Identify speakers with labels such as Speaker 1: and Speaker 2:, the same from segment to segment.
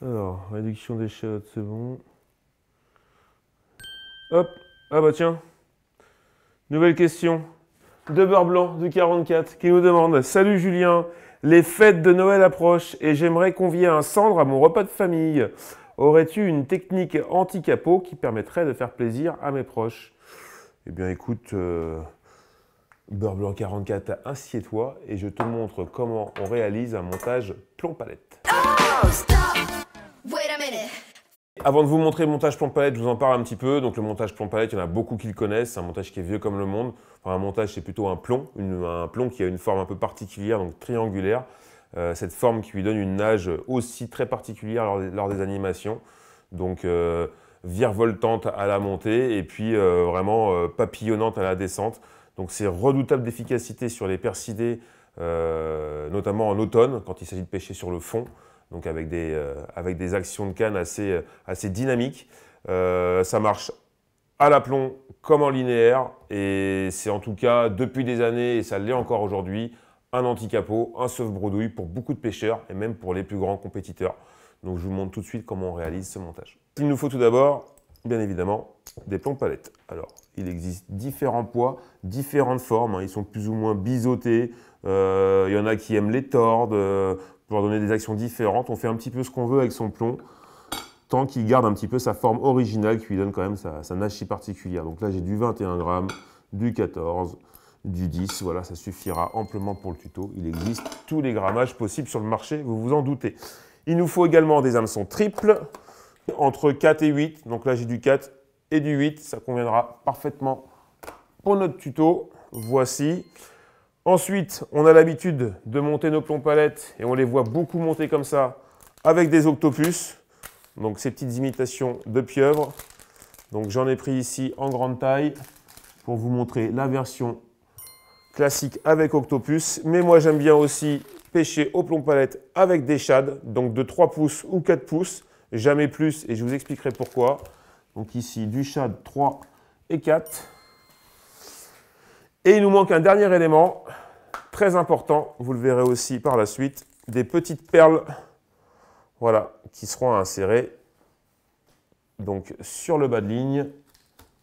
Speaker 1: Alors, réduction des shots, c'est bon. Hop. Ah bah tiens. Nouvelle question. De beurre blanc du 44 qui nous demande Salut Julien, les fêtes de Noël approchent et j'aimerais convier un cendre à mon repas de famille. Aurais-tu une technique anti-capot qui permettrait de faire plaisir à mes proches Eh bien écoute, euh, Beurre Blanc 44, assieds-toi et je te montre comment on réalise un montage plomb-palette. Oh, Avant de vous montrer le montage plomb-palette, je vous en parle un petit peu. Donc le montage plomb-palette, il y en a beaucoup qui le connaissent. C'est un montage qui est vieux comme le monde. un montage, c'est plutôt un plomb, un plomb qui a une forme un peu particulière, donc triangulaire. Euh, cette forme qui lui donne une nage aussi très particulière lors, des animations. Donc euh, virevoltante à la montée et puis euh, vraiment papillonnante à la descente. Donc c'est redoutable d'efficacité sur les persidés, euh, notamment en automne, quand il s'agit de pêcher sur le fond, donc avec des, euh, avec des actions de canne assez, euh, assez dynamiques. ça marche à l'aplomb comme en linéaire, et c'est en tout cas depuis des années, et ça l'est encore aujourd'hui, un anticapot, un sauve-bredouille pour beaucoup de pêcheurs et même pour les plus grands compétiteurs. Donc je vous montre tout de suite comment on réalise ce montage. Il nous faut tout d'abord bien évidemment, des plombs palettes. Alors, il existe différents poids, différentes formes. Hein. Ils sont plus ou moins biseautés. Euh, il y en a qui aiment les tordes. Euh, pour leur donner des actions différentes. On fait un petit peu ce qu'on veut avec son plomb, tant qu'il garde un petit peu sa forme originale qui lui donne quand même sa, sa particulière. Donc là, j'ai du 21 grammes, du 14, du 10. Voilà, ça suffira amplement pour le tuto. Il existe tous les grammages possibles sur le marché, vous vous en doutez. Il nous faut également des hameçons triples entre 4 et 8. Donc là, j'ai du 4 et du 8. Ça conviendra parfaitement pour notre tuto. Voici. Ensuite, on a l'habitude de monter nos plombs palettes et on les voit beaucoup monter comme ça avec des octopus. Donc ces petites imitations de pieuvres. Donc j'en ai pris ici en grande taille pour vous montrer la version classique avec octopus. Mais moi j'aime bien aussi pêcher au plomb palette avec des shad, donc de 3 pouces ou 4 pouces jamais plus, et je vous expliquerai pourquoi. Donc ici, du Chad 3 et 4. Et il nous manque un dernier élément, très important, vous le verrez aussi par la suite, des petites perles voilà, qui seront à insérer donc, sur le bas de ligne,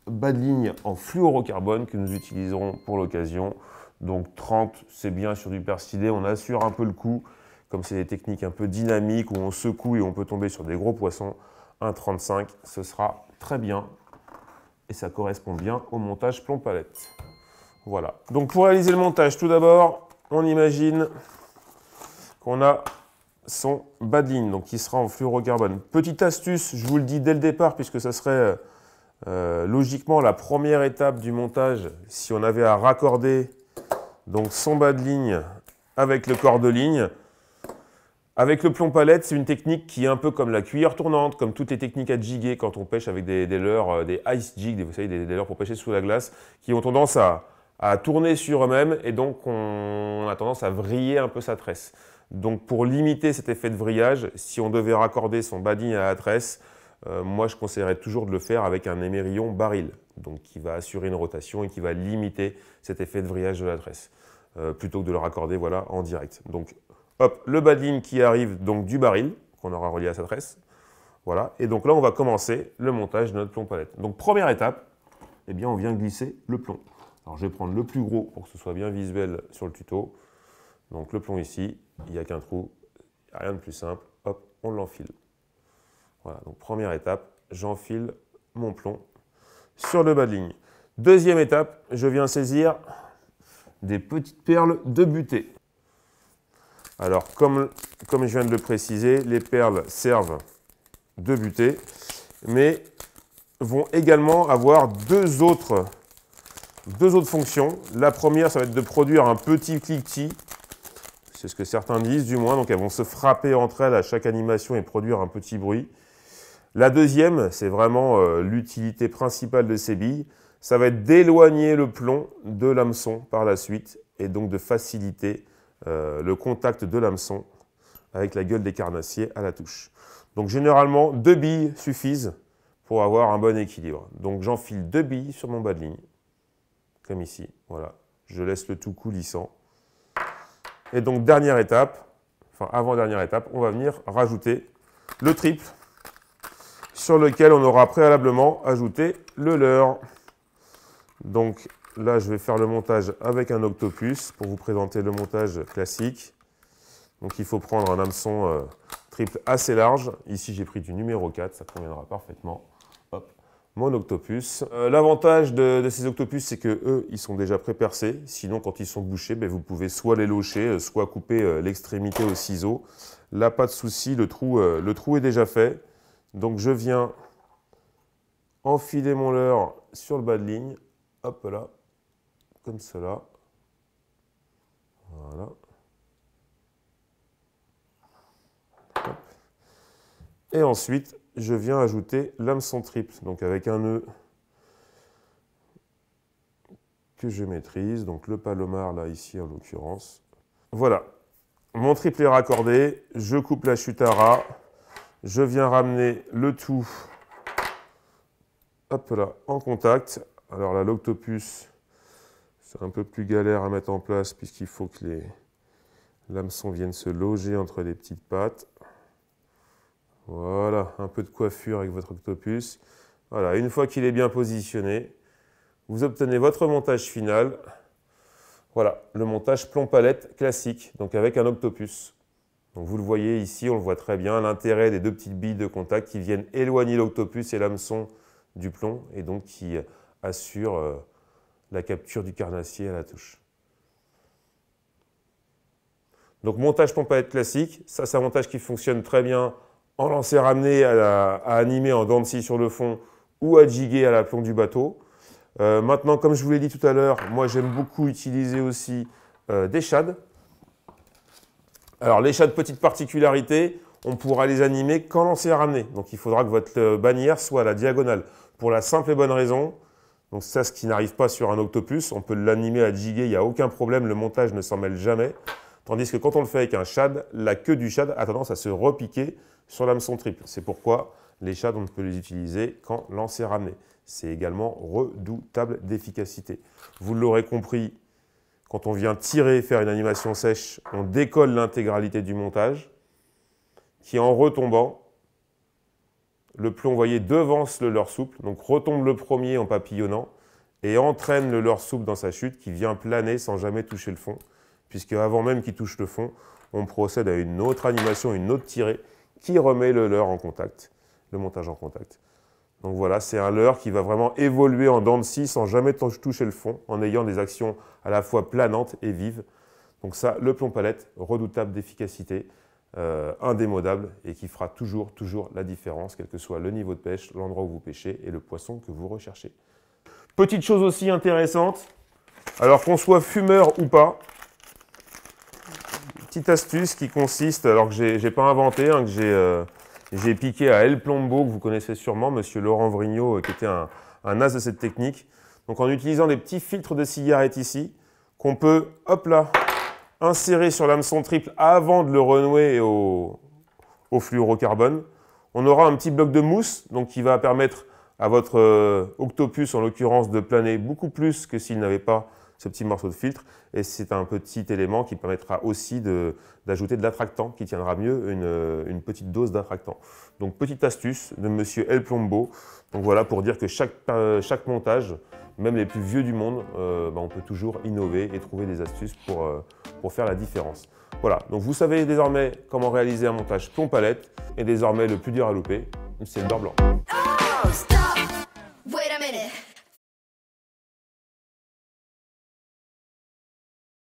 Speaker 1: bas de ligne en fluorocarbone que nous utiliserons pour l'occasion. Donc 30, c'est bien sur du persilé, on assure un peu le coup. Comme c'est des techniques un peu dynamiques où on secoue et on peut tomber sur des gros poissons, 1,35, ce sera très bien. Et ça correspond bien au montage plomb-palette. Voilà. Donc pour réaliser le montage, tout d'abord, on imagine qu'on a son bas de ligne, donc qui sera en fluorocarbone. Petite astuce, je vous le dis dès le départ, puisque ça serait euh, logiquement la première étape du montage, si on avait à raccorder donc son bas de ligne avec le corps de ligne, avec le plomb palette, c'est une technique qui est un peu comme la cuillère tournante, comme toutes les techniques à jiguer quand on pêche avec des, des euh, des ice jigs, des, vous savez, des, leurs leurres pour pêcher sous la glace, qui ont tendance à, tourner sur eux-mêmes et donc on a tendance à vriller un peu sa tresse. Donc pour limiter cet effet de vrillage, si on devait raccorder son badin à la tresse, euh, moi je conseillerais toujours de le faire avec un émerillon baril, donc qui va assurer une rotation et qui va limiter cet effet de vrillage de la tresse, euh, plutôt que de le raccorder voilà, en direct. Donc Hop, le bas ligne qui arrive donc du baril, qu'on aura relié à sa tresse. Voilà, et donc là, on va commencer le montage de notre plomb palette. Donc première étape, eh bien, on vient glisser le plomb. Alors je vais prendre le plus gros pour que ce soit bien visuel sur le tuto. Donc le plomb ici, il n'y a qu'un trou, rien de plus simple. Hop, on l'enfile. Voilà, donc première étape, j'enfile mon plomb sur le bas de ligne. Deuxième étape, je viens saisir des petites perles de butée. Alors, comme, comme je viens de le préciser, les perles servent de butée, mais vont également avoir deux autres, deux autres fonctions. La première, ça va être de produire un petit cliquetis, c'est ce que certains disent du moins, donc elles vont se frapper entre elles à chaque animation et produire un petit bruit. La deuxième, c'est vraiment euh, l'utilité principale de ces billes, ça va être d'éloigner le plomb de l'hameçon par la suite et donc de faciliter euh, le contact de l'hameçon avec la gueule des carnassiers à la touche. Donc généralement, deux billes suffisent pour avoir un bon équilibre. Donc j'enfile deux billes sur mon bas de ligne, comme ici. Voilà, je laisse le tout coulissant. Et donc dernière étape, enfin avant-dernière étape, on va venir rajouter le triple sur lequel on aura préalablement ajouté le leurre. Donc Là, je vais faire le montage avec un octopus pour vous présenter le montage classique. Donc il faut prendre un hameçon euh, triple assez large. Ici, j'ai pris du numéro 4, ça conviendra parfaitement. Hop. Mon octopus. Euh, l'avantage de, ces octopus, c'est que eux, ils sont déjà prépercés. Sinon, quand ils sont bouchés, ben, vous pouvez soit les locher, euh, soit couper l'extrémité au ciseau. Là, pas de souci, le, trou, le trou est déjà fait. Donc je viens enfiler mon leurre sur le bas de ligne. Hop là, comme cela. Voilà. Et ensuite, je viens ajouter l'hameçon triple, donc avec un nœud e que je maîtrise, donc le palomar là ici en l'occurrence. Voilà, mon triple est raccordé, je coupe la chute à je viens ramener le tout hop là, en contact. Alors là, l'octopus, c'est un peu plus galère à mettre en place puisqu'il faut que les l'hameçon vienne se loger entre les petites pattes. Voilà, un peu de coiffure avec votre octopus. Voilà, une fois qu'il est bien positionné, vous obtenez votre montage final. Voilà, le montage plomb-palette classique, donc avec un octopus. Donc vous le voyez ici, on le voit très bien, l'intérêt des deux petites billes de contact qui viennent éloigner l'octopus et l'hameçon du plomb et donc qui assurent euh, la capture du carnassier à la touche. Donc montage pompe pas être classique, ça c'est un montage qui fonctionne très bien en lancer ramené à, animer en dents de scie sur le fond ou à jiguer à la plombe du bateau. Euh, maintenant, comme je vous l'ai dit tout à l'heure, moi j'aime beaucoup utiliser aussi euh, des shades. Alors les shades, petite particularité, on pourra les animer quand lancer ramené Donc il faudra que votre euh, bannière soit à la diagonale. Pour la simple et bonne raison donc ça, ce qui n'arrive pas sur un octopus, on peut l'animer à jiguer, il n'y a aucun problème, le montage ne s'en mêle jamais. Tandis que quand on le fait avec un shad, la queue du shad a tendance à se repiquer sur l'hameçon triple. C'est pourquoi les shads, on ne peut les utiliser qu'en lancer ramené. C'est également redoutable d'efficacité. Vous l'aurez compris, quand on vient tirer, faire une animation sèche, on décolle l'intégralité du montage, qui en retombant le plomb, devance le leur souple, donc retombe le premier en papillonnant et entraîne le leur souple dans sa chute qui vient planer sans jamais toucher le fond, puisque avant même qu'il touche le fond, on procède à une autre animation, une autre tirée qui remet le leur en contact, le montage en contact. Donc voilà, c'est un leurre qui va vraiment évoluer en dents de scie sans jamais toucher le fond, en ayant des actions à la fois planantes et vives. Donc ça, le plomb palette, redoutable d'efficacité. Euh, indémodable et qui fera toujours, toujours la différence, quel que soit le niveau de pêche, l'endroit où vous pêchez et le poisson que vous recherchez. Petite chose aussi intéressante, alors qu'on soit fumeur ou pas, petite astuce qui consiste, alors que j'ai pas inventé, hein, que euh, j'ai piqué à El Plombo, que vous connaissez sûrement, monsieur Laurent Vrignaud euh, qui était un, as de cette technique. Donc en utilisant des petits filtres de cigarettes ici, qu'on peut, hop là, inséré sur l'hameçon triple avant de le renouer au, fluorocarbone. On aura un petit bloc de mousse donc qui va permettre à votre euh, octopus, en l'occurrence, de planer beaucoup plus que s'il n'avait pas ce petit morceau de filtre. Et c'est un petit élément qui permettra aussi d'ajouter de, l'attractant, qui tiendra mieux une, petite dose d'attractant. Donc petite astuce de Monsieur El Plombo. Donc voilà pour dire que chaque euh, montage même les plus vieux du monde, euh, bah, on peut toujours innover et trouver des astuces pour, euh, pour faire la différence. Voilà, donc vous savez désormais comment réaliser un montage plomb palette et désormais le plus dur à louper, c'est le beurre blanc. Oh,